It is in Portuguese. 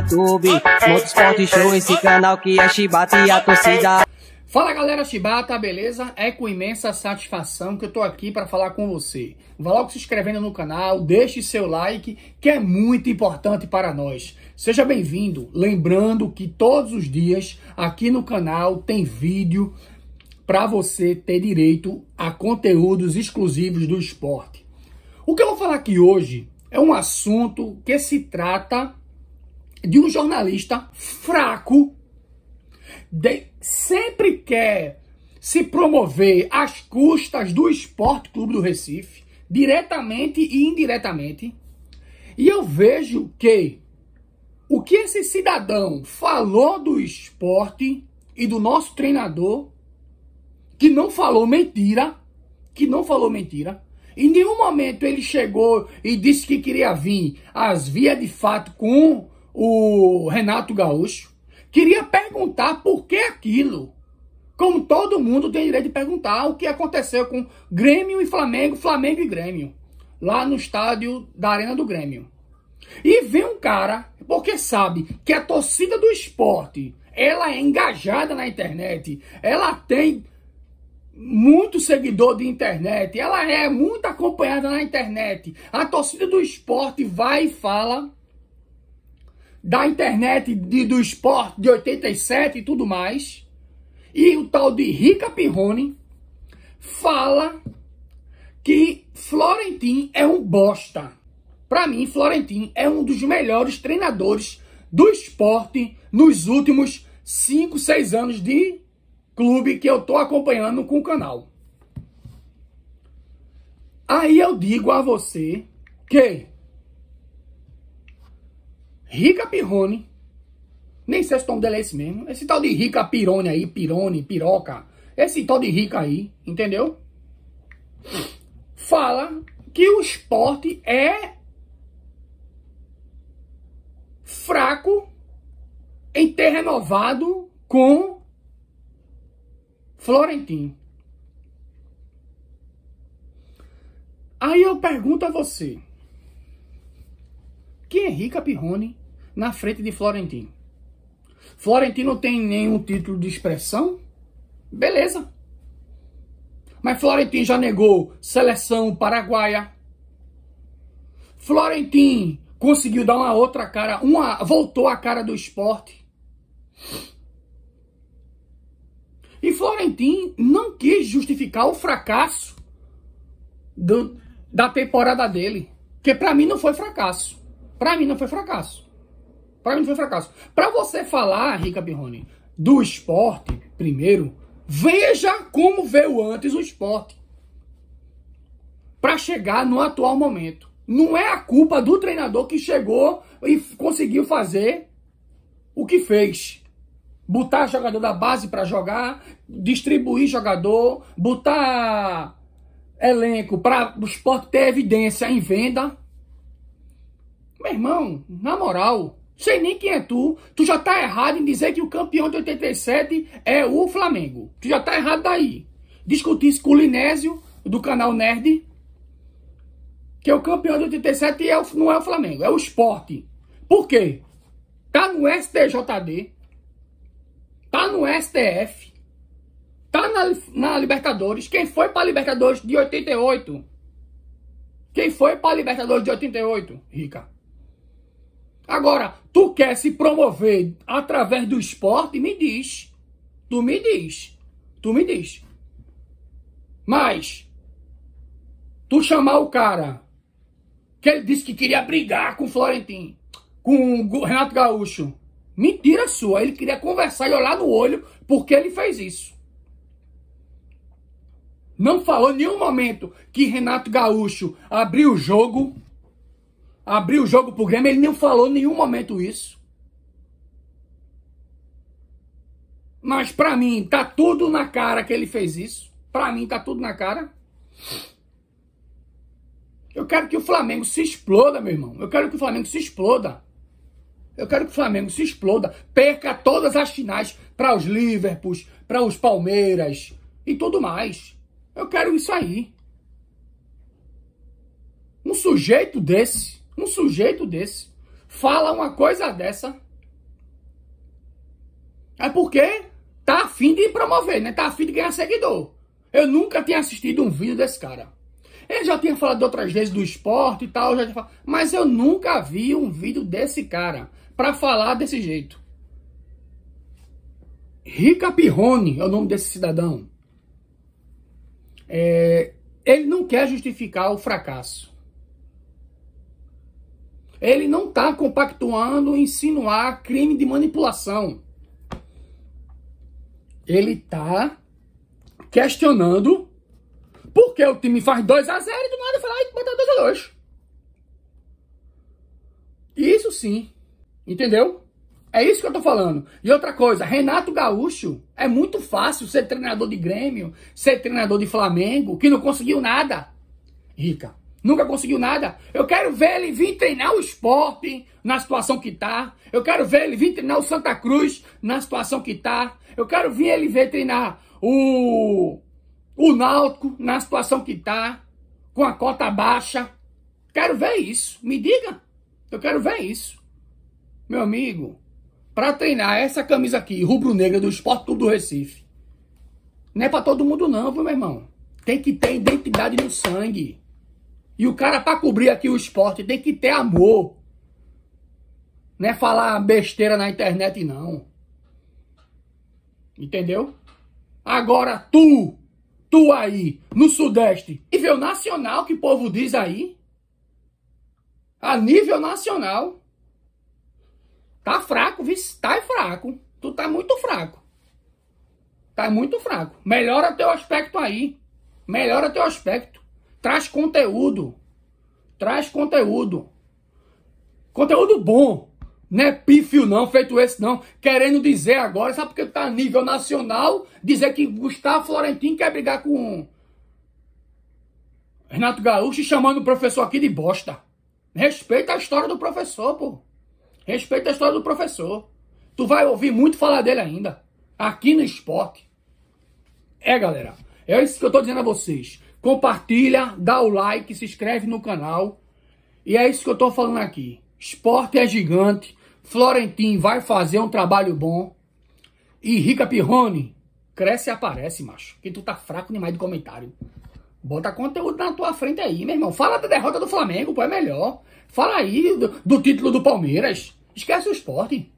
YouTube, Motorsport Show, esse canal que é Chibata e a torcida. Fala galera Chibata, beleza? É com imensa satisfação que eu tô aqui para falar com você. Vá logo se inscrevendo no canal, deixe seu like, que é muito importante para nós. Seja bem-vindo, lembrando que todos os dias aqui no canal tem vídeo para você ter direito a conteúdos exclusivos do esporte. O que eu vou falar aqui hoje é um assunto que se trata de um jornalista fraco, de, sempre quer se promover às custas do Esporte Clube do Recife, diretamente e indiretamente. E eu vejo que o que esse cidadão falou do esporte e do nosso treinador, que não falou mentira, que não falou mentira, em nenhum momento ele chegou e disse que queria vir às vias de fato com o Renato Gaúcho, queria perguntar por que aquilo. Como todo mundo tem direito de perguntar o que aconteceu com Grêmio e Flamengo, Flamengo e Grêmio, lá no estádio da Arena do Grêmio. E vem um cara, porque sabe que a torcida do esporte, ela é engajada na internet, ela tem muito seguidor de internet, ela é muito acompanhada na internet. A torcida do esporte vai e fala da internet de, do esporte de 87 e tudo mais, e o tal de Rica Pirrone fala que Florentin é um bosta. Para mim, Florentin é um dos melhores treinadores do esporte nos últimos 5, 6 anos de clube que eu tô acompanhando com o canal. Aí eu digo a você que Rica Pirrone. Nem sei se o nome dela é esse mesmo. Esse tal de Rica Pirone aí, Pirone, Piroca. Esse tal de Rica aí, entendeu? Fala que o esporte é fraco em ter renovado com Florentino. Aí eu pergunto a você. Quem é Rica Pirrone na frente de Florentino. Florentino tem nenhum título de expressão? Beleza. Mas Florentino já negou seleção paraguaia. Florentino conseguiu dar uma outra cara, uma voltou a cara do esporte. E Florentino não quis justificar o fracasso do, da temporada dele, que para mim não foi fracasso. Para mim não foi fracasso. Para mim não foi fracasso. Para você falar, Rica Birroni, do esporte, primeiro, veja como veio antes o esporte. Para chegar no atual momento. Não é a culpa do treinador que chegou e conseguiu fazer o que fez. Botar jogador da base para jogar, distribuir jogador, botar elenco para o esporte ter evidência em venda. Meu irmão, na moral, Sei nem quem é tu. Tu já tá errado em dizer que o campeão de 87 é o Flamengo. Tu já tá errado daí. Discutir isso com o Linésio, do canal Nerd, que é o campeão de 87 é o, não é o Flamengo, é o esporte. Por quê? Tá no STJD, tá no STF, tá na, na Libertadores. Quem foi pra Libertadores de 88? Quem foi pra Libertadores de 88, Rica? Agora, tu quer se promover através do esporte? Me diz. Tu me diz. Tu me diz. Mas, tu chamar o cara que ele disse que queria brigar com o Florentino, com o Renato Gaúcho. Mentira sua. Ele queria conversar e olhar no olho porque ele fez isso. Não falou em nenhum momento que Renato Gaúcho abriu o jogo abriu o jogo pro Grêmio, ele não falou em nenhum momento isso. Mas para mim tá tudo na cara que ele fez isso. Para mim tá tudo na cara. Eu quero que o Flamengo se exploda, meu irmão. Eu quero que o Flamengo se exploda. Eu quero que o Flamengo se exploda, perca todas as finais para os Liverpools, para os Palmeiras e tudo mais. Eu quero isso aí. Um sujeito desse um sujeito desse fala uma coisa dessa. É porque tá afim de promover, né? Tá afim de ganhar seguidor. Eu nunca tinha assistido um vídeo desse cara. Ele já tinha falado outras vezes do esporte e tal, já falado, mas eu nunca vi um vídeo desse cara para falar desse jeito. Rica Pirrone é o nome desse cidadão. É, ele não quer justificar o fracasso. Ele não está compactuando, insinuar crime de manipulação. Ele está questionando por que o time faz 2 a 0 e do nada fala, ah, botar 2 x 2 Isso sim. Entendeu? É isso que eu tô falando. E outra coisa, Renato Gaúcho, é muito fácil ser treinador de Grêmio, ser treinador de Flamengo, que não conseguiu nada. Rica, Nunca conseguiu nada. Eu quero ver ele vir treinar o esporte na situação que tá. Eu quero ver ele vir treinar o Santa Cruz na situação que tá. Eu quero ver ele ver treinar o, o Náutico na situação que tá, com a cota baixa. Quero ver isso. Me diga. Eu quero ver isso. Meu amigo, para treinar essa camisa aqui, rubro-negra do Esporte do Recife, não é para todo mundo não, viu, meu irmão? Tem que ter identidade no sangue. E o cara, para cobrir aqui o esporte, tem que ter amor. Não é falar besteira na internet, não. Entendeu? Agora, tu, tu aí, no Sudeste, nível nacional que o povo diz aí. A nível nacional. Tá fraco, viu? Tá fraco. Tu tá muito fraco. Tá muito fraco. Melhora teu aspecto aí. Melhora teu aspecto. Traz conteúdo. Traz conteúdo. Conteúdo bom. Não é pífio não, feito esse não. Querendo dizer agora, sabe porque tá a nível nacional, dizer que Gustavo Florentino quer brigar com Renato Gaúcho chamando o professor aqui de bosta. Respeita a história do professor, pô. Respeita a história do professor. Tu vai ouvir muito falar dele ainda. Aqui no esporte. É, galera. É isso que eu tô dizendo a vocês compartilha, dá o like, se inscreve no canal. E é isso que eu estou falando aqui. Esporte é gigante. Florentin vai fazer um trabalho bom. E Rica Pirrone, cresce e aparece, macho. Que tu tá fraco demais de comentário. Bota conteúdo na tua frente aí, meu irmão. Fala da derrota do Flamengo, pô, é melhor. Fala aí do, do título do Palmeiras. Esquece o esporte.